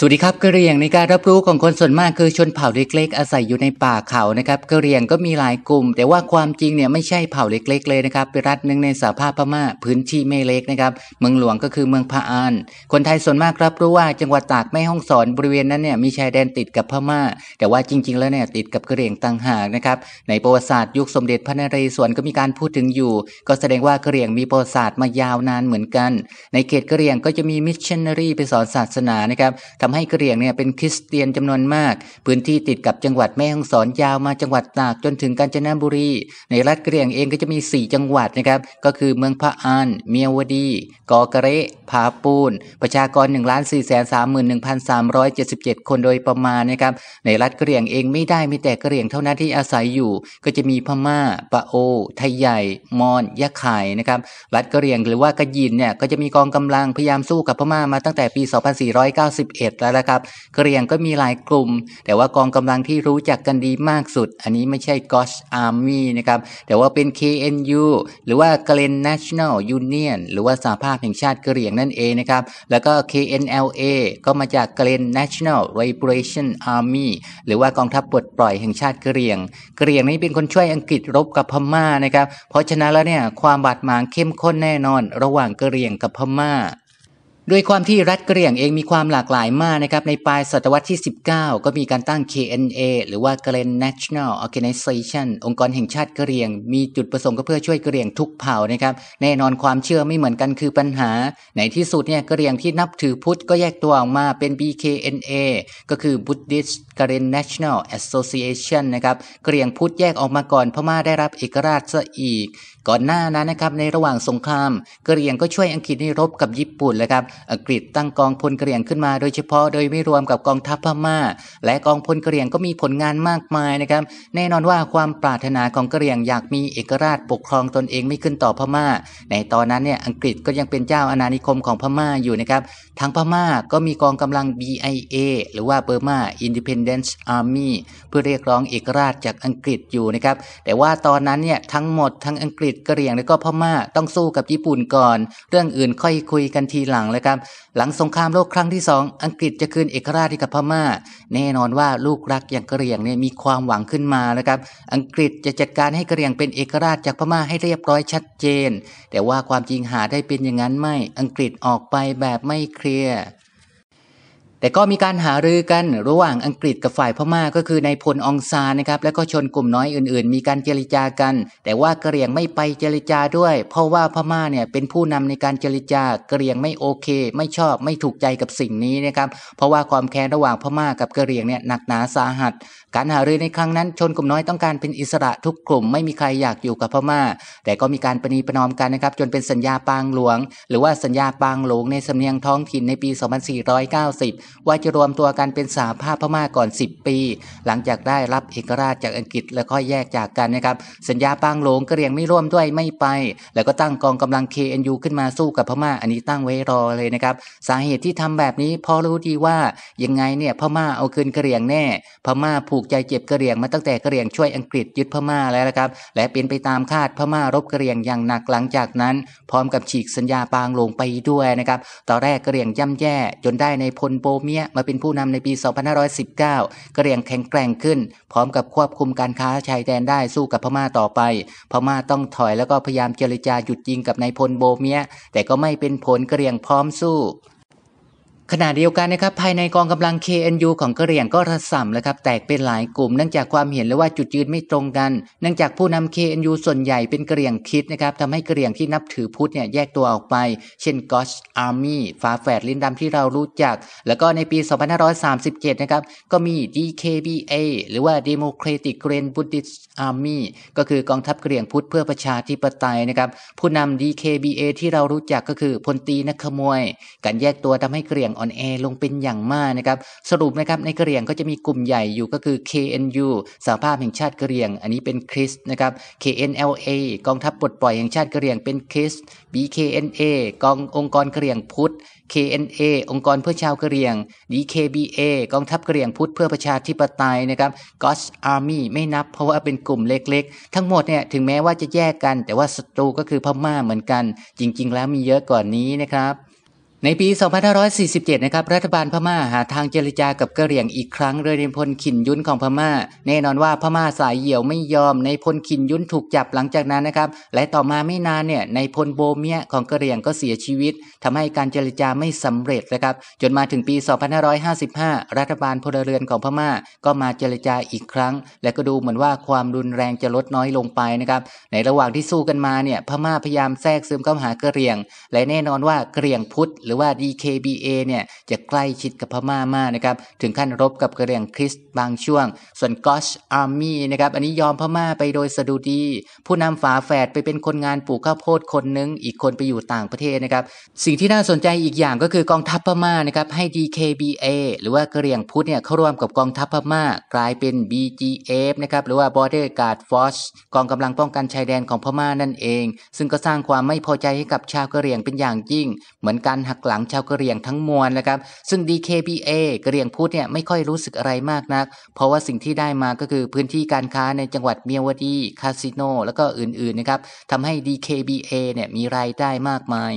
สวัสดีครับกะเรียงในการรับรู้ของคนส่วนมากคือชนเผ่าเล็ก ๆ อาศัยอยู่ในป่าเขานะครับกะเรียง ก็มีหลายกลุ่ม แต่ว่าความจริงเนี่ยไม่ใช่เผ่าเล็ก ๆ เลยนะครับเป็นรัฐหนึ่งในสภาพพม่าพื้นที่ไม่เล็กนะครับเมืองหลวงก็คือเมืองพะอานคนไทยส่วนมากรับรู้ว่า จังหวัดตากแม่ฮ่องสอนบริเวณนั้นเนี่ยมีชายแดนติดกับพม่า แต่ว่าจริง ๆ แล้วเนี่ยติดกับกะเรียงต่างหากนะครับในประวัติศาสตร์ยุคสมเด็จพระนเรศวรก็มีการพูดถึงอยู่ ก็แสดงว่ากะเรียงมีประวัติศาสตร์มายาวนานเหมือนกัน ในเขตกะเรียงก็จะมีมิชชันนารีไปสอนศาสนานะครับทำให้กระเหรี่ยงเนี่ยเป็นคริสเตียนจำนวนมาก พื้นที่ติดกับจังหวัดแม่ฮ่องสอนยาวมาจังหวัดตาก จนถึงกาญจนบุรี ในรัฐกระเหรี่ยงเองก็จะมี 4 จังหวัดนะครับก็คือเมืองพระอาน เมียวดี กอกระเระผาปูน ประชากร 1 4 3 1 3 7 7 คนโดยประมาณนะครับในรัฐกระเหรี่ยงเองไม่ได้มีแต่กระเหรี่ยงเท่านั้นที่อาศัยอยู่ ก็จะมีพม่าปะโอไทยใหญ่ มอนยะไข่นะครับรัฐกระเหรี่ยงหรือว่ากระยินเนี่ยก็จะมีกองกำลังพยายามสู้กับพม่ามาตั้งแต่ปี 2491แล้วนะครับกรรียงก็มีหลายกลุ่มแต่ว่ากองกำลังที่รู้จักกันดีมากสุด อันนี้ไม่ใช่ Gosh Army นะครับแต่ว่าเป็น KNU หรือว่า g l e n National Union หรือว่าสหภาพแห่งชาติกรรียงนั่นเองนะครับแล้วก็ KNLA ก็มาจาก g l e n National Liberation Army หรือว่ากองทัพปลดปล่อยแห่งชาติกรรียงกรรียงนี้เป็นคนช่วยอังกฤษรบกับพม่านะครับเพราะฉะนั้นแล้วเนี่ยความบาดหมางเข้มข้นแน่นอนระหว่างกรรียงกับพม่าโดยความที่รัฐกเกรี่ยงเองมีความหลากหลายมากนะครับ ในปลายศตวรรษที่ 19 ก็มีการตั้ง KNA หรือว่า g l r e n National Organization องค์กรแห่งชาติกเกรี่ยง มีจุดประสงค์ก็เพื่อช่วยกเกรี่ยงทุกเผ่านะครับ แน่นอนความเชื่อไม่เหมือนกันคือปัญหาในที่สุดเนี่ยกเกรี่ยงที่นับถือพุทธก็แยกตัวออกมาเป็น BKNA ก็คือ Buddhist g r e n National Association นะครับกเกรี่ยงพุทธแยกออกมาก่อนพม่าได้รับเอกราชซะอีก ก่อนหน้านั้นนะครับ ในระหว่างสงครามกเกรี่ยงก็ช่วยอังกฤษในรบกับญี่ปุ่นเลยครับอังกฤษตั้งกองพลเกรียงขึ้นมาโดยเฉพาะโดยไม่รวมกับกองทัพพม่า และกองพลเกรียงก็มีผลงานมากมายนะครับแน่นอนว่าความปรารถนาของเกรียงอยากมีเอกราชปกครองตนเองไม่ขึ้นต่อพม่า ในตอนนั้นเนี่ยอังกฤษก็ยังเป็นเจ้าอาณานิคมของพม่าอยู่นะครับทางพม่าก็มีกองกำลัง BIA หรือว่า Burma Independence Army เพื่อเรียกร้องเอกราชจากอังกฤษอยู่นะครับแต่ว่าตอนนั้นเนี่ยทั้งหมดทั้งอังกฤษกระเรียงแล้วก็พม่าต้องสู้กับญี่ปุ่นก่อน เรื่องอื่นค่อยคุยกันทีหลังเลยครับครับหลังสงครามโลกครั้งที่2อังกฤษจะคืนเอกราชให้กับพมา่า แน่นอนว่าลูกรักอย่างกระเรียงเนี่ยมีความหวังขึ้นมา นะครับ อังกฤษจะจัดการให้กระเรียงเป็นเอกราชจากพม่าให้เรียบร้อยชัดเจน แต่ว่าความจริงหาได้เป็นอย่างนั้นไม่ อังกฤษออกไปแบบไม่เคลียร์แต่ก็มีการหารือกันระหว่างอังกฤษกับฝ่ายพม่าก็คือในพลองซานนะครับและก็ชนกลุ่มน้อยอื่นๆ มีการเจริจากัน แต่ว่ากะเกรียงไม่ไปเจริจาด้วย เพราะว่าพม่าเนี่ยเป็นผู้นำในการเจริจากะเรียงไม่โอเค ไม่ชอบไม่ถูกใจกับสิ่งนี้นะครับเพราะว่าความแค้น ระหว่างพม่ากับกะเกรียงเนี่ยหนักหนาสาหัส การหารือในครั้งนั้นชนกลุ่มน้อยต้องการเป็นอิสระทุกกลุ่มไม่มีใครอยากอยู่กับพม่า แต่ก็มีการปณีประนอมกันนะครับจนเป็นสัญญาปางหลวง หรือว่าสัญญาปางหลวงในสำเนียงท้องถิ่นในปี 2490ว่าจะรวมตัวกันเป็นสหภาพพม่าก่อน 10 ปี หลังจากได้รับเอกราชจากอังกฤษแล้วก็แยกจากกันนะครับ สัญญาปางหลงกระเรียงไม่ร่วมด้วยไม่ไป แล้วก็ตั้งกองกำลัง KNU ขึ้นมาสู้กับพม่าอันนี้ตั้งไว้รอเลยนะครับ สาเหตุที่ทำแบบนี้พอรู้ดีว่า ยังไงเนี่ยพม่าเอาคืนกระเรียงแน่ พม่าผูกใจเจ็บกระเรียงมาตั้งแต่กระเรียงช่วยอังกฤษยึดพม่าแล้วนะครับและเป็นไปตามคาดพม่ารบกระเรียงอย่างหนักหลังจากนั้น พร้อมกับฉีกสัญญาปางหลงไปด้วยนะครับตอนแรกกระเรียงย่ำแย่จนได้ในพลโปเมียมาเป็นผู้นำในปี 2519กระเรียงแข็งแกร่งขึ้น พร้อมกับควบคุมการค้าชายแดนได้สู้กับพม่าต่อไป พม่าต้องถอยแล้วก็พยายามเจรจาหยุดยิงกับนายพลโบเมีย แต่ก็ไม่เป็นผลกระเรียงพร้อมสู้ขณะเดียวกันนะครับภายในกองกำลัง KNU ของกะเหรี่ยงก็ระส่ำเลยครับแตกเป็นหลายกลุ่ม เนื่องจากความเห็นและว่าจุดยืนไม่ตรงกัน เนื่องจากผู้นำ KNU ส่วนใหญ่เป็นกะเหรี่ยงคิดนะครับทำให้กะเหรี่ยงที่นับถือพุทธเนี่ยแยกตัวออกไป เช่นกอชอาร์มี่ฟาแฝดลินดำที่เรารู้จัก แล้วก็ในปี 2537นะครับก็มี DKBA หรือว่า Democratic Green Buddhist Army ก็คือกองทัพกะเหรี่ยงพุทธเพื่อประชาธิปไตยนะครับผู้นำ DKBA ที่เรารู้จักก็คือพลตีนักขโมยการแยกตัวทำให้กะเหรี่ยงอ่อนแอลงเป็นอย่างมากนะครับ สรุปนะครับในกะเหรี่ยงก็จะมีกลุ่มใหญ่อยู่ก็คือ KNU สหภาพแห่งชาติกะเหรี่ยง อันนี้เป็นคริสนะครับ KNLA กองทัพปลดปล่อยแห่งชาติกะเหรี่ยงเป็นคริส BKNA กององค์กรกะเหรี่ยงพุทธ KNA องค์กรเพื่อชาวกะเหรี่ยง DKBA กองทัพกะเหรี่ยงพุทธเพื่อประชาธิปไตยนะครับ God's Army ไม่นับเพราะว่าเป็นกลุ่มเล็ก ๆ ทั้งหมดเนี่ยถึงแม้ว่าจะแยกกัน แต่ว่าศัตรูก็คือพม่าเหมือนกัน จริงๆแล้วมีเยอะกว่านนี้นะครับในปี 2547 นะครับ รัฐบาลพม่าหาทางเจรจากับกะเหรี่ยงอีกครั้งโดยในพลขินยุนของพม่า แน่นอนว่าพม่าสายเหี่ยวไม่ยอมในพลขินยุนถูกจับหลังจากนั้นนะครับและต่อมาไม่นานเนี่ยในพลโบเมียของกะเหรี่ยงก็เสียชีวิต ทำให้การเจรจาไม่สำเร็จนะครับจนมาถึงปี 2555 รัฐบาลพลเรือนของพม่าก็มาเจรจาอีกครั้ง และก็ดูเหมือนว่าความรุนแรงจะลดน้อยลงไปนะครับในระหว่างที่สู้กันมาเนี่ยพม่าพยายามแทรกซึมเข้าหากะเหรี่ยง และแน่นอนว่ากะเหรี่ยงพุทธหรือว่า DKBA เนี่ย จะใกล้ชิดกับพม่ามากนะครับ ถึงขั้นรบกับกระเหรี่ยงคริสต์บางช่วง ส่วน Gosh Army นะครับ อันนี้ยอมพม่าไปโดยสะดุดี ผู้นำฝาแฝดไปเป็นคนงานปลูกข้าวโพดคนนึง อีกคนไปอยู่ต่างประเทศนะครับ สิ่งที่น่าสนใจอีกอย่างก็คือกองทัพพม่านะครับ ให้ DKBA หรือว่ากระเหรี่ยงพุทธเนี่ย เข้าร่วมกับกองทัพพม่ากลายเป็น BGF นะครับหรือว่า Border Guard Force กองกำลังป้องกันชายแดนของพม่านั่นเอง ซึ่งก็สร้างความไม่พอใจให้กับชาวกระเหรี่ยงเป็นอย่างยิ่งเหมือนกันหักกหลังชาวกะเหรี่ยงทั้งมวลนะครับซึ่ง DKBA กะเหรี่ยงพูดเนี่ยไม่ค่อยรู้สึกอะไรมากนักเพราะว่าสิ่งที่ได้มาก็คือพื้นที่การค้าในจังหวัดเมียวดีคาสิโน แล้วก็อื่นๆนะครับทำให้ DKBA เนี่ยมีรายได้มากมาย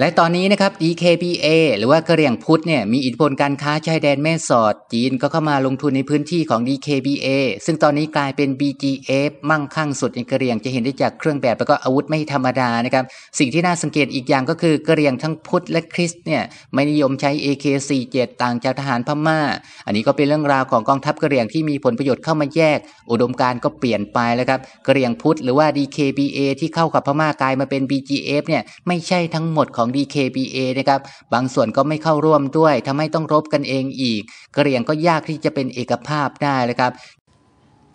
และตอนนี้นะครับ DKBA หรือว่ากระเหรี่ยงพุทธเนี่ยมีอิทธิพลการค้าชายแดนแม่สอด จีนก็เข้ามาลงทุนในพื้นที่ของ DKBA ซึ่งตอนนี้กลายเป็น BGF มั่งคั่งสุดในกระเหรี่ยงจะเห็นได้จากเครื่องแบบแล้วก็อาวุธไม่ธรรมดานะครับสิ่งที่น่าสังเกตอีกอย่างก็คือกระเหรี่ยงทั้งพุทธและคริสเนี่ยไม่นิยมใช้ AK47 ต่างจากทหารพม่า อันนี้ก็เป็นเรื่องราวของกองทัพกระเหรี่ยงที่มีผลประโยชน์เข้ามาแยกอุดมการก็เปลี่ยนไปแล้วครับกระเหรี่ยงพุทธหรือว่า DKBA ที่เข้ากับพม่ากลายมาเป็น BGF เนี่ยไม่ใช่ทั้งหมดขของ DKBA นะครับบางส่วนก็ไม่เข้าร่วมด้วยทำให้ต้องรบกันเองอีกกระเกรียงก็ยากที่จะเป็นเอกภาพได้นะครับ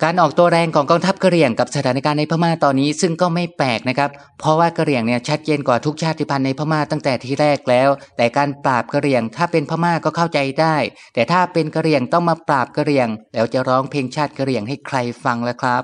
การออกตัวแรงของกองทัพกะเหรี่ยงกับสถานการณ์ในพม่าตอนนี้ ซึ่งก็ไม่แปลกนะครับ เพราะว่ากะเหรี่ยงเนี่ยชัดเจนกว่าทุกชาติพันธุ์ในพม่าตั้งแต่ที่แรกแล้ว แต่การปราบกะเหรี่ยงถ้าเป็นพม่าก็เข้าใจได้ แต่ถ้าเป็นกะเหรี่ยงต้องมาปราบกะเหรี่ยง แล้วจะร้องเพลงชาติกะเหรี่ยงให้ใครฟังล่ะครับ